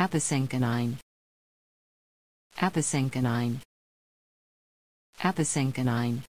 apisenconine apisenconine apisenconine